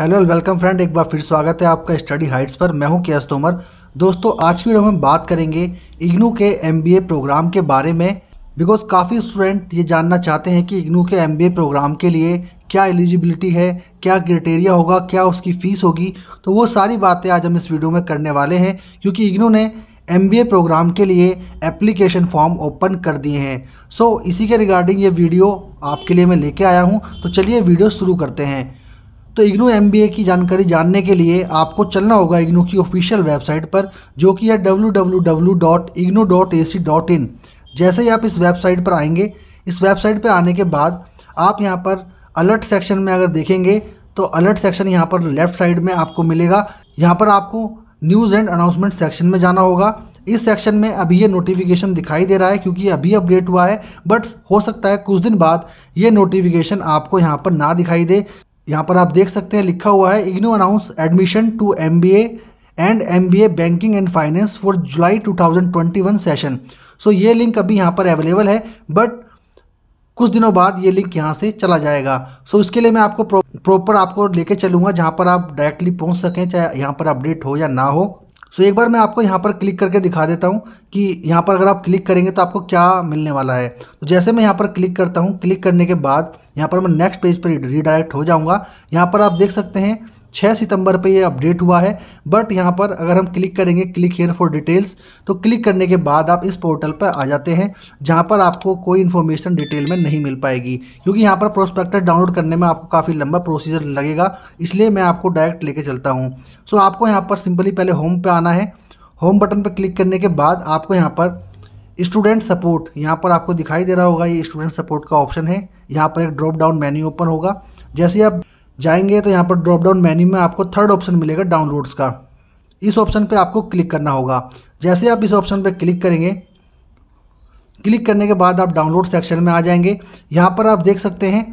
hello welcome friend एक बार फिर स्वागत है आपका स्टडी हाइट्स पर मैं हूं केस तोमर दोस्तों आज की वीडियो में हम बात करेंगे इग्नू के एमबीए प्रोग्राम के बारे में बिकॉज काफ़ी स्टूडेंट ये जानना चाहते हैं कि इग्नू के एमबीए प्रोग्राम के लिए क्या एलिजिबिलिटी है क्या क्राइटेरिया होगा क्या उसकी फ़ीस होगी तो वो सारी बातें आज हम इस वीडियो में करने वाले हैं क्योंकि इग्नू ने एम प्रोग्राम के लिए एप्लीकेशन फॉर्म ओपन कर दिए हैं सो so, इसी के रिगार्डिंग ये वीडियो आपके लिए मैं लेके आया हूँ तो चलिए वीडियो शुरू करते हैं तो इग्नू एम की जानकारी जानने के लिए आपको चलना होगा इग्नू की ऑफिशियल वेबसाइट पर जो कि है डब्ल्यू जैसे ही आप इस वेबसाइट पर आएंगे इस वेबसाइट पर आने के बाद आप यहाँ पर अलर्ट सेक्शन में अगर देखेंगे तो अलर्ट सेक्शन यहाँ पर लेफ्ट साइड में आपको मिलेगा यहाँ पर आपको न्यूज़ एंड अनाउंसमेंट सेक्शन में जाना होगा इस सेक्शन में अभी ये नोटिफिकेशन दिखाई दे रहा है क्योंकि अभी अपडेट हुआ है बट हो सकता है कुछ दिन बाद ये नोटिफिकेशन आपको यहाँ पर ना दिखाई दे यहाँ पर आप देख सकते हैं लिखा हुआ है IGNOU announce admission to M B and M B A banking and finance for July 2021 session so ये लिंक अभी यहाँ पर अवेलेबल है बट कुछ दिनों बाद ये लिंक यहाँ से चला जाएगा सो so, इसके लिए मैं आपको प्रॉपर आपको लेके चलूँगा जहाँ पर आप डायरेक्टली पहुँच सकें चाहे यहाँ पर अपडेट हो या ना हो सो एक बार मैं आपको यहाँ पर क्लिक करके दिखा देता हूँ कि यहाँ पर अगर आप क्लिक करेंगे तो आपको क्या मिलने वाला है तो जैसे मैं यहाँ पर क्लिक करता हूँ क्लिक करने के बाद यहाँ पर मैं नेक्स्ट पेज पर रिडायरेक्ट हो जाऊँगा यहाँ पर आप देख सकते हैं 6 सितंबर पे ये अपडेट हुआ है बट यहाँ पर अगर हम क्लिक करेंगे क्लिक हेयर फॉर डिटेल्स तो क्लिक करने के बाद आप इस पोर्टल पर आ जाते हैं जहाँ पर आपको कोई इन्फॉर्मेशन डिटेल में नहीं मिल पाएगी क्योंकि यहाँ पर प्रोस्पेक्टर डाउनलोड करने में आपको काफ़ी लंबा प्रोसीजर लगेगा इसलिए मैं आपको डायरेक्ट लेके चलता हूँ सो आपको यहाँ पर सिंपली पहले होम पर आना है होम बटन पर क्लिक करने के बाद आपको यहाँ पर स्टूडेंट सपोर्ट यहाँ पर आपको दिखाई दे रहा होगा ये स्टूडेंट सपोर्ट का ऑप्शन है यहाँ पर एक ड्रॉप डाउन मेन्यू ओपन होगा जैसे आप जाएंगे तो यहाँ पर ड्रॉप डाउन मेन्यू में आपको थर्ड ऑप्शन मिलेगा डाउनलोड्स का इस ऑप्शन पे आपको क्लिक करना होगा जैसे आप इस ऑप्शन पे क्लिक करेंगे क्लिक करने के बाद आप डाउनलोड सेक्शन में आ जाएंगे यहाँ पर आप देख सकते हैं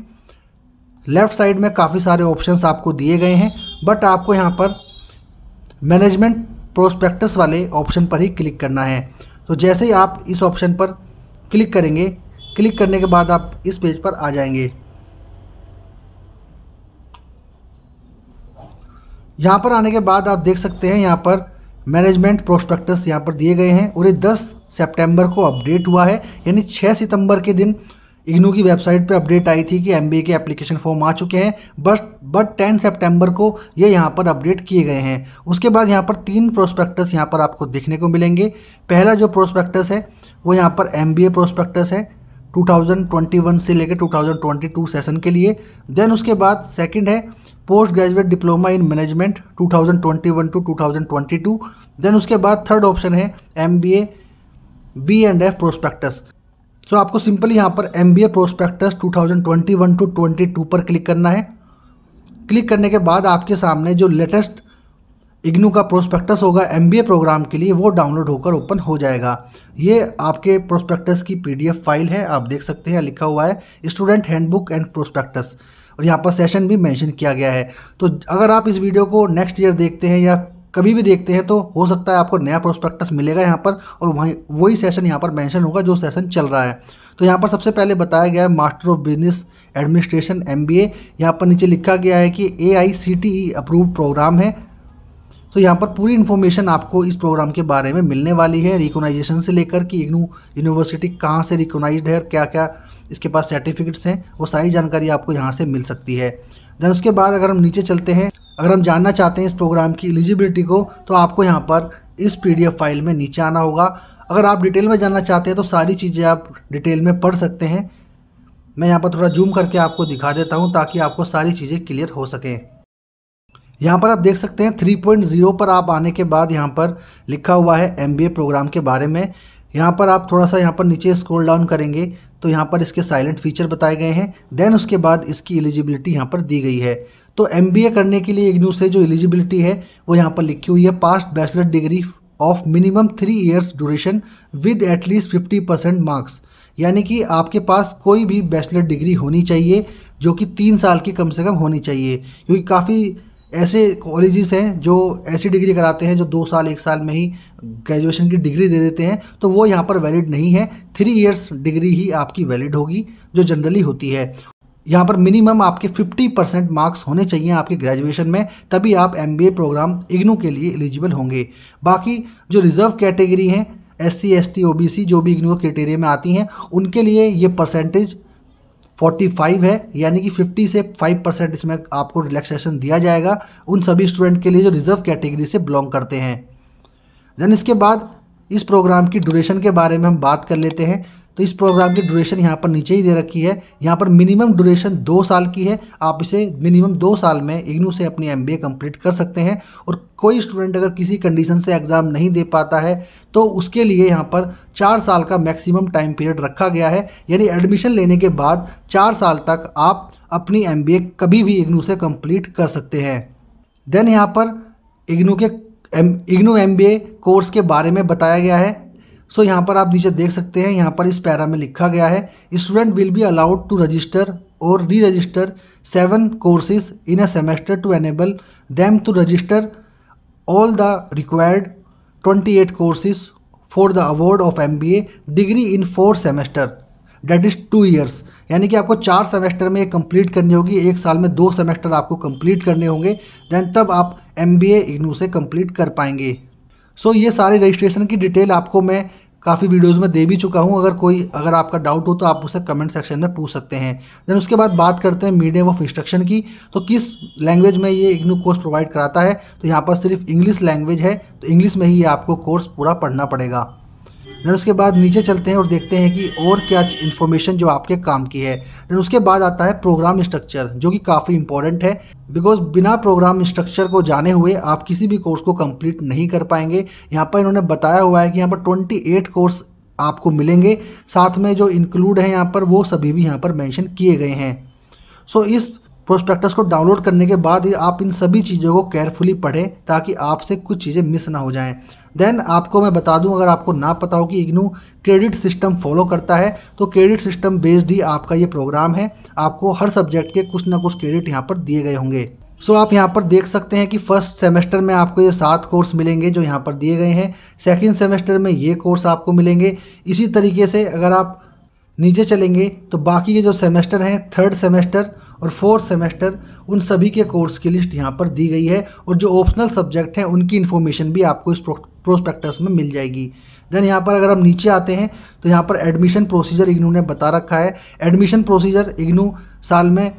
लेफ़्ट साइड में काफ़ी सारे ऑप्शंस आपको दिए गए हैं बट आपको यहाँ पर मैनेजमेंट प्रोस्पेक्टस वाले ऑप्शन पर ही क्लिक करना है तो जैसे ही आप इस ऑप्शन पर क्लिक करेंगे क्लिक करने के बाद आप इस पेज पर आ जाएंगे यहाँ पर आने के बाद आप देख सकते हैं यहाँ पर मैनेजमेंट प्रोस्पेक्टस यहाँ पर दिए गए हैं और ये 10 सितंबर को अपडेट हुआ है यानी 6 सितंबर के दिन इग्नू की वेबसाइट पे अपडेट आई थी कि एम के एप्लीकेशन फॉर्म आ चुके हैं बट बट टेन सेप्टेम्बर को ये यहाँ पर अपडेट किए गए हैं उसके बाद यहाँ पर तीन प्रोस्पेक्टस यहाँ पर आपको देखने को मिलेंगे पहला जो प्रोस्पेक्टस है वो यहाँ पर एम बी प्रोस्पेक्टस है 2021 से लेकर 2022 सेशन के लिए देन उसके बाद सेकंड है post graduate diploma in management 2021 to 2022 then उसके बाद थर्ड ऑप्शन है M B A B and F prospectus so आपको सिंपली यहाँ पर M B A prospectus two two twenty two पर क्लिक करना है क्लिक करने के बाद आपके सामने जो लेटेस्ट इग्नू का प्रोस्पेक्टस होगा एम बी ए प्रोग्राम के लिए वो डाउनलोड होकर ओपन हो जाएगा ये आपके प्रोस्पेक्टस की पी डी एफ फाइल है आप देख सकते हैं लिखा हुआ है स्टूडेंट हैंडबुक एंड प्रोस्पेक्टस और यहाँ पर सेशन भी मैंशन किया गया है तो अगर आप इस वीडियो को नेक्स्ट ईयर देखते हैं या कभी भी देखते हैं तो हो सकता है आपको नया प्रोस्पेक्टस मिलेगा यहाँ पर और वहीं वही सेशन यहाँ पर मेंशन होगा जो सेशन चल रहा है तो यहाँ पर सबसे पहले बताया गया है master of business administration M B A यहाँ पर नीचे लिखा गया है कि A I C T E approve program है तो यहाँ पर पूरी इन्फॉर्मेशन आपको इस प्रोग्राम के बारे में मिलने वाली है रिकोनाइजेशन से लेकर कि इग्नू यूनिवर्सिटी कहाँ से रिकोनाइज है और क्या क्या इसके पास सर्टिफिकेट्स हैं वो सारी जानकारी आपको यहाँ से मिल सकती है दैन उसके बाद अगर हम नीचे चलते हैं अगर हम जानना चाहते हैं इस प्रोग्राम की एलिजिबिलिटी को तो आपको यहाँ पर इस पी फाइल में नीचे आना होगा अगर आप डिटेल में जानना चाहते हैं तो सारी चीज़ें आप डिटेल में पढ़ सकते हैं मैं यहाँ पर थोड़ा जूम करके आपको दिखा देता हूँ ताकि आपको सारी चीज़ें क्लियर हो सकें यहाँ पर आप देख सकते हैं 3.0 पर आप आने के बाद यहाँ पर लिखा हुआ है एम प्रोग्राम के बारे में यहाँ पर आप थोड़ा सा यहाँ पर नीचे स्क्रॉल डाउन करेंगे तो यहाँ पर इसके साइलेंट फीचर बताए गए हैं देन उसके बाद इसकी एलिजिबिलिटी यहाँ पर दी गई है तो एम करने के लिए इग्नू से जो एलिजिबिलिटी है वो यहाँ पर लिखी हुई है passed bachelor degree of minimum three years duration with at least fifty percent marks यानी कि आपके पास कोई भी बैचलर डिग्री होनी चाहिए जो कि तीन साल की कम से कम होनी चाहिए क्योंकि काफ़ी ऐसे कॉलेजेस हैं जो ऐसी डिग्री कराते हैं जो दो साल एक साल में ही ग्रेजुएशन की डिग्री दे देते हैं तो वो यहाँ पर वैलिड नहीं है थ्री इयर्स डिग्री ही आपकी वैलिड होगी जो जनरली होती है यहाँ पर मिनिमम आपके 50 परसेंट मार्क्स होने चाहिए आपके ग्रेजुएशन में तभी आप एम प्रोग्राम इग्नू के लिए एलिजिबल होंगे बाकी जो रिज़र्व कैटेगरी हैं S C S T O B C जो भी इग्नू क्राइटेरिया में आती हैं उनके लिए ये परसेंटेज 45 है यानी कि 50 से 5 परसेंट इसमें आपको रिलैक्सेशन दिया जाएगा उन सभी स्टूडेंट के लिए जो रिजर्व कैटेगरी से बिलोंग करते हैं देन इसके बाद इस प्रोग्राम की ड्यूरेशन के बारे में हम बात कर लेते हैं तो इस प्रोग्राम की ड्यूरेशन यहाँ पर नीचे ही दे रखी है यहाँ पर मिनिमम ड्यूरेशन दो साल की है आप इसे मिनिमम दो साल में इग्नू से अपनी एम बी कर सकते हैं और कोई स्टूडेंट अगर किसी कंडीशन से एग्ज़ाम नहीं दे पाता है तो उसके लिए यहाँ पर चार साल का मैक्सिमम टाइम पीरियड रखा गया है यानी एडमिशन लेने के बाद चार साल तक आप अपनी एम कभी भी इग्नू से कम्प्लीट कर सकते हैं देन यहाँ पर इग्नू के इग्नू एम कोर्स के बारे में बताया गया है सो यहाँ पर आप नीचे देख सकते हैं यहाँ पर इस पैरा में लिखा गया है student will be allowed to register और re register seven courses in a semester to enable them to register all the required twenty eight courses for the award of M B A degree in four semester that is two years यानी कि आपको चार semester में complete करनी होगी एक साल में दो सेमेस्टर आपको कंप्लीट करने होंगे दैन तब आप एम बी ए इग्नू से कंप्लीट कर पाएंगे सो ये सारे रजिस्ट्रेशन की डिटेल आपको मैं काफ़ी वीडियोज़ में दे भी चुका हूँ अगर कोई अगर आपका डाउट हो तो आप उसे कमेंट सेक्शन में पूछ सकते हैं देन उसके बाद बात करते हैं मीडियम ऑफ इंस्ट्रक्शन की तो किस लैंग्वेज में ये इग्नू कोर्स प्रोवाइड कराता है तो यहाँ पर सिर्फ इंग्लिश लैंग्वेज है तो इंग्लिश में ही ये आपको कोर्स पूरा पढ़ना पड़ेगा देन उसके बाद नीचे चलते हैं और देखते हैं कि और क्या इन्फॉर्मेशन जो आपके काम की है देन उसके बाद आता है प्रोग्राम स्ट्रक्चर जो कि काफ़ी इंपॉर्टेंट है बिकॉज बिना प्रोग्राम स्ट्रक्चर को जाने हुए आप किसी भी कोर्स को कंप्लीट नहीं कर पाएंगे यहाँ पर इन्होंने बताया हुआ है कि यहाँ पर ट्वेंटी कोर्स आपको मिलेंगे साथ में जो इंक्लूड है यहाँ पर वो सभी भी यहाँ पर मैंशन किए गए हैं सो so, इस प्रोस्पेक्टस को डाउनलोड करने के बाद ही आप इन सभी चीज़ों को केयरफुली पढ़ें ताकि आपसे कुछ चीज़ें मिस ना हो जाएं देन आपको मैं बता दूं अगर आपको ना पता हो कि इग्नू क्रेडिट सिस्टम फॉलो करता है तो क्रेडिट सिस्टम बेस्ड ही आपका ये प्रोग्राम है आपको हर सब्जेक्ट के कुछ ना कुछ क्रेडिट यहाँ पर दिए गए होंगे सो so, आप यहाँ पर देख सकते हैं कि फर्स्ट सेमेस्टर में आपको ये सात कोर्स मिलेंगे जो यहाँ पर दिए गए हैं सेकंड सेमेस्टर में ये कोर्स आपको मिलेंगे इसी तरीके से अगर आप नीचे चलेंगे तो बाकी के जो सेमेस्टर हैं थर्ड सेमेस्टर और फोर्थ सेमेस्टर उन सभी के कोर्स की लिस्ट यहाँ पर दी गई है और जो ऑप्शनल सब्जेक्ट हैं उनकी इन्फॉर्मेशन भी आपको इस प्रोस्पेक्टस में मिल जाएगी देन यहाँ पर अगर हम नीचे आते हैं तो यहाँ पर एडमिशन प्रोसीजर इग्नू ने बता रखा है एडमिशन प्रोसीजर इग्नू साल में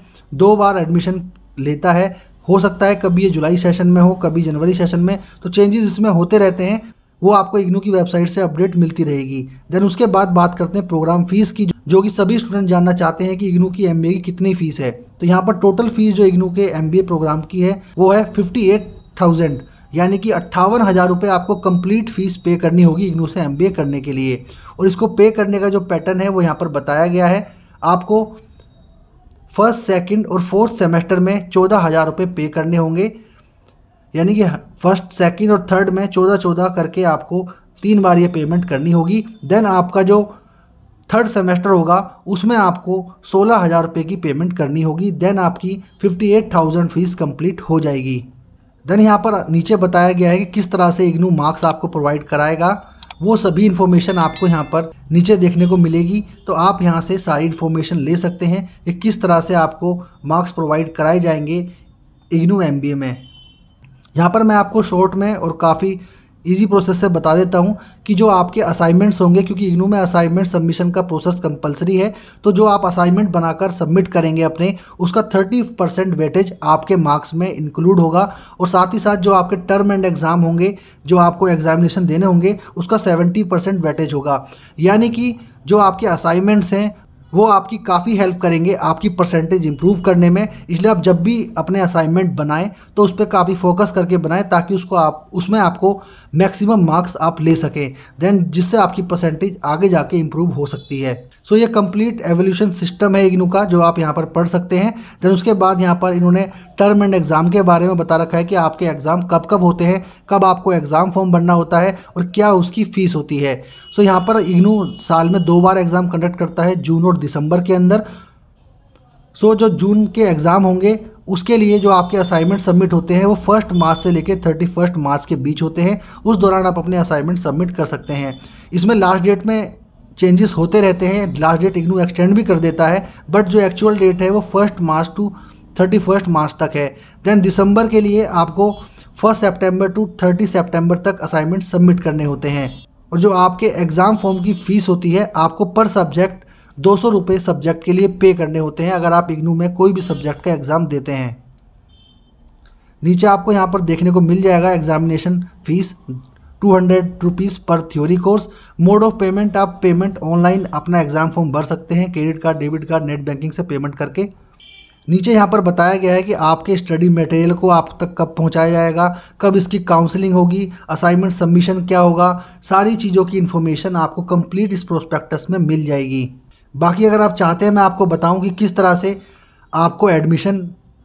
दो बार एडमिशन लेता है हो सकता है कभी ये जुलाई सेशन में हो कभी जनवरी सेशन में तो चेंजेस इसमें होते रहते हैं वो आपको इग्नू की वेबसाइट से अपडेट मिलती रहेगी देन उसके बाद बात करते हैं प्रोग्राम फीस की जो कि सभी स्टूडेंट जानना चाहते हैं कि इग्नू की एम की कितनी फ़ीस है तो यहाँ पर टोटल फीस जो इग्नू के एम प्रोग्राम की है वो है फिफ्टी एट थाउजेंड यानी कि अट्ठावन हज़ार रुपये आपको कंप्लीट फीस पे करनी होगी इग्नू से एम करने के लिए और इसको पे करने का जो पैटर्न है वो यहाँ पर बताया गया है आपको फर्स्ट सेकंड और फोर्थ सेमेस्टर में चौदह हज़ार रुपये पे करने होंगे यानी कि फर्स्ट सेकंड और थर्ड में चौदह चौदह करके आपको तीन बार ये पेमेंट करनी होगी देन आपका जो थर्ड सेमेस्टर होगा उसमें आपको सोलह हज़ार रुपये की पेमेंट करनी होगी देन आपकी fifty eight thousand fees complete हो जाएगी देन यहाँ पर नीचे बताया गया है कि किस तरह से इग्नू मार्क्स आपको प्रोवाइड कराएगा वो सभी इन्फॉर्मेशन आपको यहाँ पर नीचे देखने को मिलेगी तो आप यहाँ से सारी इन्फॉर्मेशन ले सकते हैं कि किस तरह से आपको मार्क्स प्रोवाइड कराए जाएंगे इग्नू एम में यहाँ पर मैं आपको शॉर्ट में और काफ़ी इजी प्रोसेस से बता देता हूँ कि जो आपके असाइनमेंट्स होंगे क्योंकि इग्नू में असाइनमेंट सबमिशन का प्रोसेस कंपलसरी है तो जो आप असाइनमेंट बनाकर सबमिट करेंगे अपने उसका 30 परसेंट वेटेज आपके मार्क्स में इंक्लूड होगा और साथ ही साथ जो आपके टर्म एंड एग्ज़ाम होंगे जो आपको एग्जामिनेशन देने होंगे उसका सेवेंटी परसेंट वेटेज होगा यानी कि जो आपके असाइनमेंट्स हैं वो आपकी काफ़ी हेल्प करेंगे आपकी परसेंटेज इंप्रूव करने में इसलिए आप जब भी अपने असाइनमेंट बनाएं तो उस पर काफ़ी फोकस करके बनाएं ताकि उसको आप उसमें आपको मैक्सिमम मार्क्स आप ले सकें देन जिससे आपकी परसेंटेज आगे जाके इम्प्रूव हो सकती है सो so, ये कंप्लीट एवोल्यूशन सिस्टम है इग्नू का जो आप यहाँ पर पढ़ सकते हैं देन उसके बाद यहाँ पर इन्होंने टर्म एंड एग्ज़ाम के बारे में बता रखा है कि आपके एग्ज़ाम कब कब होते हैं कब आपको एग्ज़ाम फॉर्म भरना होता है और क्या उसकी फ़ीस होती है सो so, यहाँ पर इग्नू साल में दो बार एग्ज़ाम कंडक्ट करता है जून और और दिसंबर के अंदर सो जो जून के एग्ज़ाम होंगे उसके लिए जो आपके असाइनमेंट सबमिट होते हैं वो फर्स्ट मार्च से लेकर थर्टी फर्स्ट मार्च के बीच होते हैं उस दौरान आप अपने असाइनमेंट सबमिट कर सकते हैं इसमें लास्ट डेट में चेंजेस होते रहते हैं लास्ट डेट इग्नू एक्सटेंड भी कर देता है बट जो एक्चुअल डेट है वो first March two thirty first March तक है देन दिसंबर के लिए आपको first September two thirty September तक असाइनमेंट सबमिट करने होते हैं और जो आपके एग्ज़ाम फॉर्म की फ़ीस होती है आपको पर सब्जेक्ट दो सौ रुपये सब्जेक्ट के लिए पे करने होते हैं अगर आप इग्नू में कोई भी सब्जेक्ट का एग्ज़ाम देते हैं नीचे आपको यहाँ पर देखने को मिल जाएगा examination fees two hundred rupees per theory course mode of payment आप पेमेंट ऑनलाइन अपना एग्ज़ाम फॉर्म भर सकते हैं credit card debit card net banking से पेमेंट करके नीचे यहाँ पर बताया गया है कि आपके स्टडी मटेरियल को आप तक कब पहुँचाया जाएगा कब इसकी काउंसलिंग होगी असाइनमेंट सबमिशन क्या होगा सारी चीज़ों की इन्फॉर्मेशन आपको कंप्लीट इस प्रोस्पेक्टस में मिल जाएगी बाकी अगर आप चाहते हैं मैं आपको बताऊं कि किस तरह से आपको एडमिशन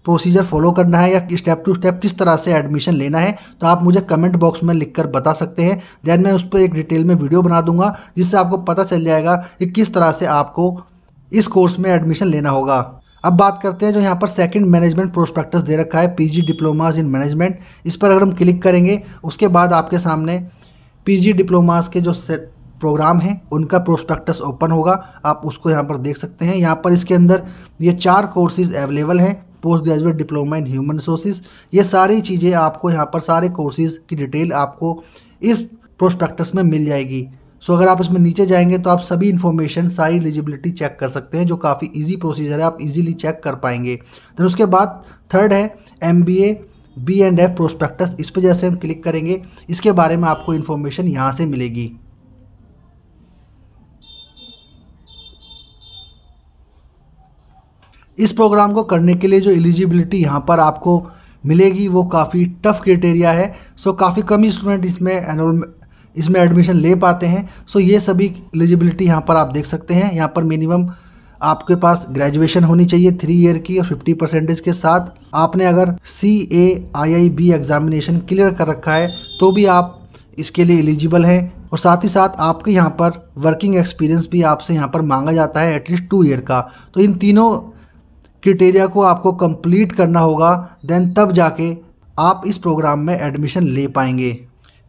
प्रोसीजर फॉलो करना है या स्टेप टू स्टेप किस तरह से एडमिशन लेना है तो आप मुझे कमेंट बॉक्स में लिखकर बता सकते हैं देन मैं उस पर एक डिटेल में वीडियो बना दूंगा जिससे आपको पता चल जाएगा कि किस तरह से आपको इस कोर्स में एडमिशन लेना होगा अब बात करते हैं जो यहाँ पर सेकंड मैनेजमेंट प्रोस्पेक्टस दे रखा है पीजी डिप्लोमास इन मैनेजमेंट इस पर अगर हम क्लिक करेंगे उसके बाद आपके सामने पीजी डिप्लोमास के जो प्रोग्राम हैं उनका प्रोस्पेक्टस ओपन होगा आप उसको यहाँ पर देख सकते हैं यहाँ पर इसके अंदर ये चार कोर्सेज अवेलेबल हैं post graduate diploma in human resources ये सारी चीज़ें आपको यहाँ पर सारे कोर्सेज़ की डिटेल आपको इस प्रोस्पेक्टस में मिल जाएगी सो so, अगर आप इसमें नीचे जाएंगे तो आप सभी इन्फॉर्मेशन सारी एलिजिबिलिटी चेक कर सकते हैं जो काफ़ी इजी प्रोसीजर है आप इजीली चेक कर पाएंगे देन उसके बाद थर्ड है M B A B and F prospectus इस पर जैसे हम क्लिक करेंगे इसके बारे में आपको इन्फॉर्मेशन यहाँ से मिलेगी इस प्रोग्राम को करने के लिए जो एलिजिबिलिटी यहाँ पर आपको मिलेगी वो काफ़ी टफ क्रिटेरिया है सो काफ़ी कम स्टूडेंट इसमें एनरोल इसमें एडमिशन ले पाते हैं सो ये सभी एलिजिबिलिटी यहाँ पर आप देख सकते हैं यहाँ पर मिनिमम आपके पास ग्रेजुएशन होनी चाहिए थ्री ईयर की और फिफ्टी परसेंटेज के साथ आपने अगर C A I I B examination clear कर रखा है तो भी आप इसके लिए एलिजिबल हैं और साथ ही साथ आपके यहाँ पर वर्किंग एक्सपीरियंस भी आपसे यहाँ पर मांगा जाता है एटलीस्ट टू ईयर का तो इन तीनों क्रिटेरिया को आपको कंप्लीट करना होगा देन तब जाके आप इस प्रोग्राम में एडमिशन ले पाएंगे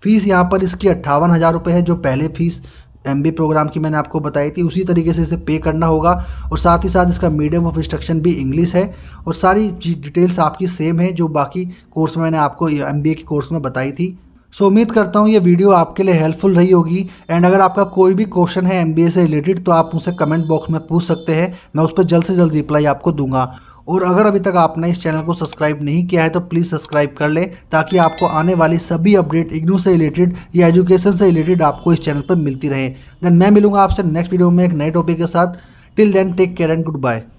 फ़ीस यहाँ पर इसकी अट्ठावन हज़ार रुपये है जो पहले फ़ीस एम प्रोग्राम की मैंने आपको बताई थी उसी तरीके से इसे पे करना होगा और साथ ही साथ इसका मीडियम ऑफ इंस्ट्रक्शन भी इंग्लिश है और सारी डिटेल्स आपकी सेम है जो बाकी कोर्स में मैंने आपको एम के कोर्स में बताई थी सो उम्मीद करता हूँ ये वीडियो आपके लिए हेल्पफुल रही होगी एंड अगर आपका कोई भी क्वेश्चन है एम से रिलेटेड तो आप मुझसे कमेंट बॉक्स में पूछ सकते हैं मैं उस पर जल्द से जल्द रिप्लाई आपको दूंगा और अगर अभी तक आपने इस चैनल को सब्सक्राइब नहीं किया है तो प्लीज़ सब्सक्राइब कर लें ताकि आपको आने वाली सभी अपडेट इग्नू से रिलेटेड या एजुकेशन से रिलेटेड आपको इस चैनल पर मिलती रहे देन मैं मिलूंगा आपसे नेक्स्ट वीडियो में एक नए टॉपिक के साथ till then take care and good bye